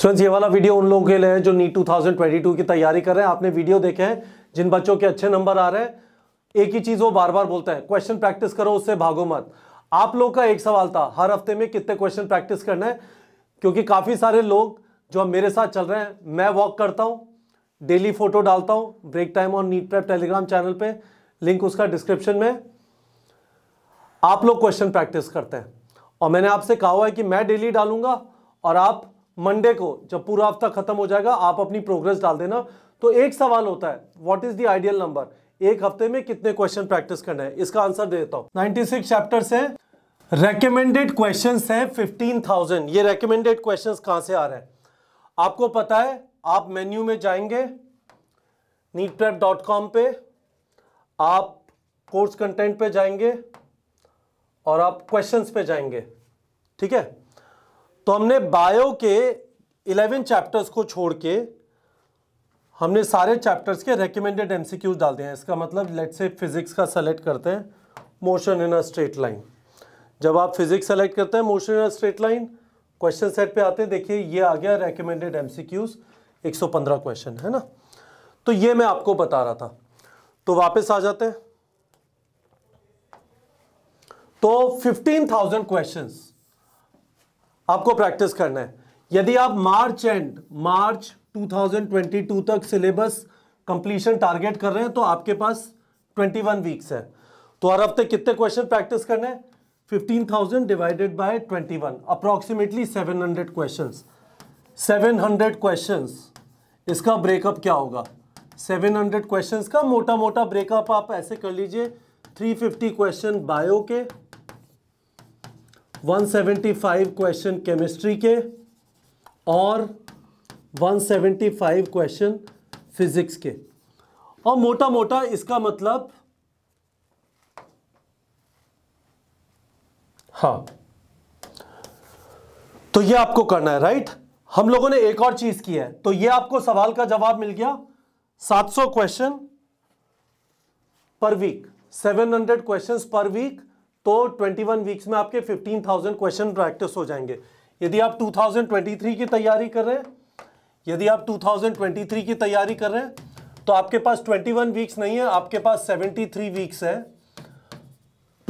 students ये वाला video उन लोगों के लिए है जो नीट 2022 की तैयारी कर रहे हैं आपने वीडियो देखे हैं जिन बच्चों के अच्छे नंबर आ रहे हैं एक ही चीज़ वो बार बार बोलते हैं क्वेश्चन प्रैक्टिस करो उससे भागो मत आप लोग का एक सवाल था हर हफ्ते में कितने क्वेश्चन प्रैक्टिस करना है क्योंकि काफ़ी सारे लोग जो अब मेरे साथ चल रहे हैं मैं वॉक करता हूँ डेली फोटो डालता हूँ ब्रेक टाइम और नीट प्रेप टेलीग्राम चैनल पर लिंक उसका डिस्क्रिप्शन में आप लोग क्वेश्चन प्रैक्टिस करते हैं और मैंने आपसे कहा हुआ है कि मैं डेली डालूंगा और आप मंडे को जब पूरा हफ्ता खत्म हो जाएगा आप अपनी प्रोग्रेस डाल देना तो एक सवाल होता है what is the ideal number एक हफ्ते में कितने क्वेश्चन प्रैक्टिस करना है इसका आंसर दे देता हूँ 96 चैप्टर्स है रेकमेंडेड क्वेश्चन है 15,000 ये रेकमेंडेड क्वेश्चन कहां से आ रहे हैं आपको पता है आप मेन्यू में जाएंगे नीट पे आप कोर्स कंटेंट पे जाएंगे और आप क्वेश्चंस पे जाएंगे ठीक है तो हमने बायो के इलेवन चैप्टर्स को छोड़ के हमने सारे चैप्टर्स के रेकमेंडेड एमसीक्यूज डाल दिए हैं इसका मतलब लेट से फिजिक्स का सेलेक्ट करते हैं motion in a straight line जब आप फिजिक्स सेलेक्ट करते हैं motion in a straight line question set पे आते हैं देखिए ये आ गया एक एमसीक्यूज 115 क्वेश्चन है ना तो ये मैं आपको बता रहा था तो वापस आ जाते हैं तो थाउजेंड क्वेश्चन आपको प्रैक्टिस करना है यदि आप मार्च एंड मार्च 2022 तक सिलेबस कंप्लीशन टारगेट कर रहे हैं तो आपके पास 21 वीक्स है तो हर हफ्ते कितने क्वेश्चन प्रैक्टिस करने हैं 15,000 divided by 21 approximately seven hundred question seven इसका ब्रेकअप क्या होगा 700 क्वेश्चंस का मोटा मोटा ब्रेकअप आप ऐसे कर लीजिए 350 क्वेश्चन बायो के 175 क्वेश्चन केमिस्ट्री के और 175 क्वेश्चन फिजिक्स के और मोटा मोटा इसका मतलब हाँ तो ये आपको करना है राइट हम लोगों ने एक और चीज की है तो ये आपको सवाल का जवाब मिल गया 700 क्वेश्चन पर वीक 700 क्वेश्चंस पर वीक तो 21 वीक्स में आपके 15,000 क्वेश्चन प्रैक्टिस हो जाएंगे यदि आप 2023 की तैयारी कर रहे हैं यदि आप 2023 की तैयारी कर रहे हैं तो आपके पास 21 वीक्स नहीं है आपके पास 73 वीक्स है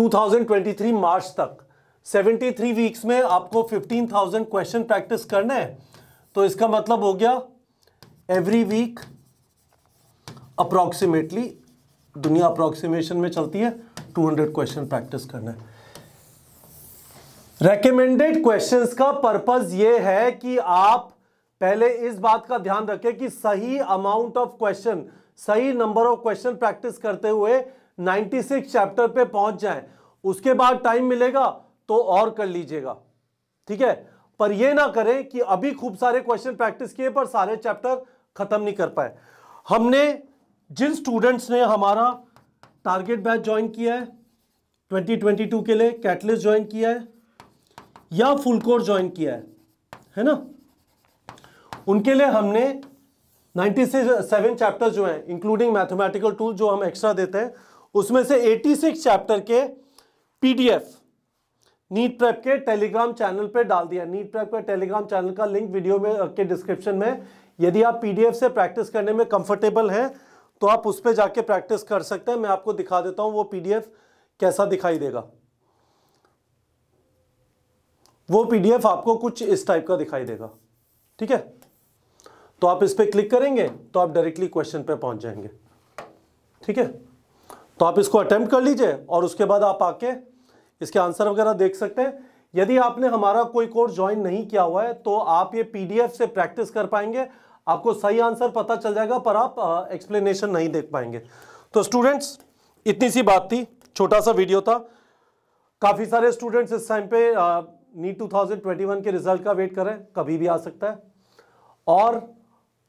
2023 मार्च तक 73 वीक्स में आपको 15,000 क्वेश्चन प्रैक्टिस करने हैं तो इसका मतलब हो गया एवरी वीक अप्रॉक्सीमेटली दुनिया अप्रॉक्सीमेशन में चलती है 200 क्वेश्चन प्रैक्टिस करना है रेकमेंडेड क्वेश्चंस का पर्पज ये है कि आप पहले इस बात का ध्यान रखें कि सही अमाउंट ऑफ क्वेश्चन सही नंबर ऑफ क्वेश्चन प्रैक्टिस करते हुए 96 चैप्टर पे पहुंच जाएं उसके बाद टाइम मिलेगा तो और कर लीजिएगा ठीक है पर ये ना करें कि अभी खूब सारे क्वेश्चन प्रैक्टिस किए पर सारे चैप्टर खत्म नहीं कर पाए हमने जिन स्टूडेंट्स ने हमारा टारगेट बैच ज्वाइन किया है 2022 के लिए कैटलिस्ट ज्वाइन किया है या फुल कोर्स ज्वाइन किया है है ना उनके लिए हमने सेवन चैप्टर जो हैं इंक्लूडिंग मैथमेटिकल टूल जो हम एक्स्ट्रा देते हैं उसमें से 86 चैप्टर के पीडीएफ नीट प्रेप के टेलीग्राम चैनल पर डाल दिया नीट प्रेप के टेलीग्राम चैनल का लिंक वीडियो में के डिस्क्रिप्शन में यदि आप पीडीएफ से प्रैक्टिस करने में कंफर्टेबल हैं तो आप उस पर जाके प्रैक्टिस कर सकते हैं मैं आपको दिखा देता हूं वो पीडीएफ कैसा दिखाई देगा वो पीडीएफ आपको कुछ इस टाइप का दिखाई देगा ठीक है तो आप इस पर क्लिक करेंगे तो आप डायरेक्टली क्वेश्चन पे पहुंच जाएंगे ठीक है तो आप इसको अटेम्प्ट कर लीजिए और उसके बाद आप आके इसके आंसर वगैरह देख सकते हैं यदि आपने हमारा कोई कोर्स ज्वाइन नहीं किया हुआ है तो आप ये पीडीएफ से प्रैक्टिस कर पाएंगे आपको सही आंसर पता चल जाएगा पर आप एक्सप्लेनेशन नहीं देख पाएंगे तो स्टूडेंट्स इतनी सी बात थी छोटा सा वीडियो था काफ़ी सारे स्टूडेंट्स इस टाइम पे नीट वन के रिजल्ट का वेट करें कभी भी आ सकता है और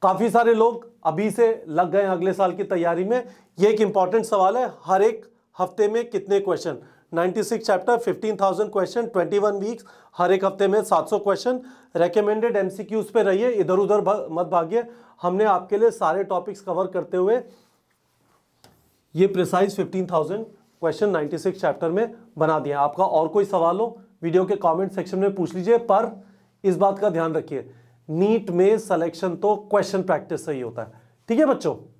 काफ़ी सारे लोग अभी से लग गए अगले साल की तैयारी में ये एक इंपॉर्टेंट सवाल है हर एक हफ्ते में कितने क्वेश्चन 96 चैप्टर 15,000 क्वेश्चन 21 वीक्स हर एक हफ्ते में 700 क्वेश्चन रेकमेंडेड एमसीक्यूज पे रहिए इधर उधर भा, मत भागिए हमने आपके लिए सारे टॉपिक्स कवर करते हुए ये प्रिसाइज 15,000 क्वेश्चन 96 चैप्टर में बना दिया आपका और कोई सवाल हो वीडियो के कमेंट सेक्शन में पूछ लीजिए पर इस बात का ध्यान रखिए नीट में सलेक्शन तो क्वेश्चन प्रैक्टिस से ही होता है ठीक है बच्चों